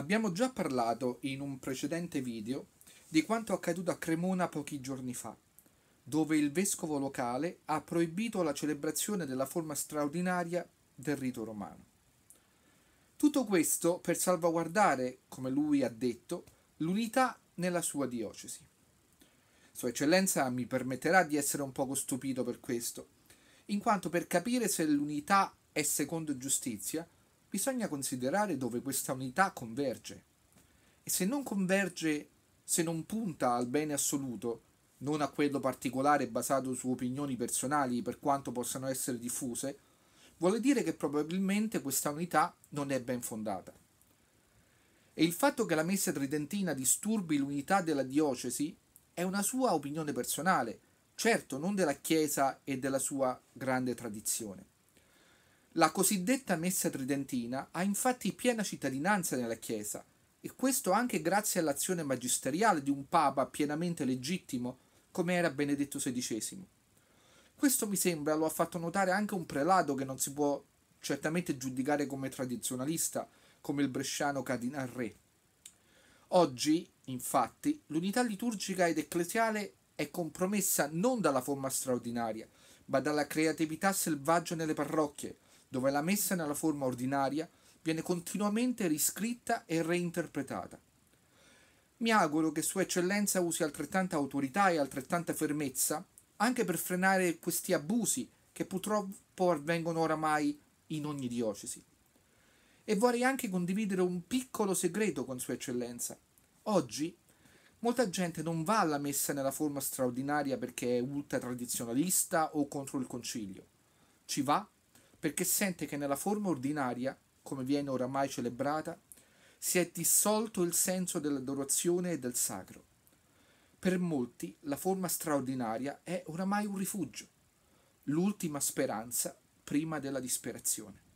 Abbiamo già parlato in un precedente video di quanto accaduto a Cremona pochi giorni fa, dove il vescovo locale ha proibito la celebrazione della forma straordinaria del rito romano. Tutto questo per salvaguardare, come lui ha detto, l'unità nella sua diocesi. Sua Eccellenza mi permetterà di essere un poco stupito per questo, in quanto per capire se l'unità è secondo giustizia, bisogna considerare dove questa unità converge. E se non converge, se non punta al bene assoluto, non a quello particolare basato su opinioni personali per quanto possano essere diffuse, vuole dire che probabilmente questa unità non è ben fondata. E il fatto che la messa tridentina disturbi l'unità della diocesi è una sua opinione personale, certo non della Chiesa e della sua grande tradizione. La cosiddetta messa tridentina ha infatti piena cittadinanza nella Chiesa, e questo anche grazie all'azione magisteriale di un Papa pienamente legittimo come era Benedetto XVI. Questo mi sembra lo ha fatto notare anche un prelato che non si può certamente giudicare come tradizionalista, come il bresciano Cardinal Re. Oggi, infatti, l'unità liturgica ed ecclesiale è compromessa non dalla forma straordinaria, ma dalla creatività selvaggia nelle parrocchie, dove la messa nella forma ordinaria viene continuamente riscritta e reinterpretata. Mi auguro che Sua Eccellenza usi altrettanta autorità e altrettanta fermezza anche per frenare questi abusi che purtroppo avvengono oramai in ogni diocesi. E vorrei anche condividere un piccolo segreto con Sua Eccellenza. Oggi molta gente non va alla messa nella forma straordinaria perché è ultra tradizionalista o contro il concilio. Ci va perché sente che nella forma ordinaria, come viene oramai celebrata, si è dissolto il senso dell'adorazione e del sacro. Per molti la forma straordinaria è oramai un rifugio, l'ultima speranza prima della disperazione.